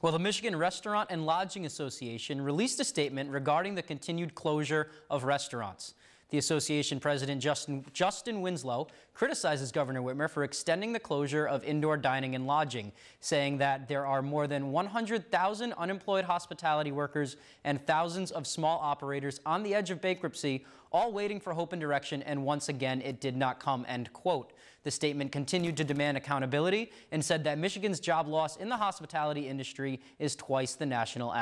Well, the Michigan Restaurant and Lodging Association released a statement regarding the continued closure of restaurants. The association president, Justin, Justin Winslow, criticizes Governor Whitmer for extending the closure of indoor dining and lodging, saying that there are more than 100,000 unemployed hospitality workers and thousands of small operators on the edge of bankruptcy, all waiting for hope and direction, and once again, it did not come, end quote. The statement continued to demand accountability and said that Michigan's job loss in the hospitality industry is twice the national average.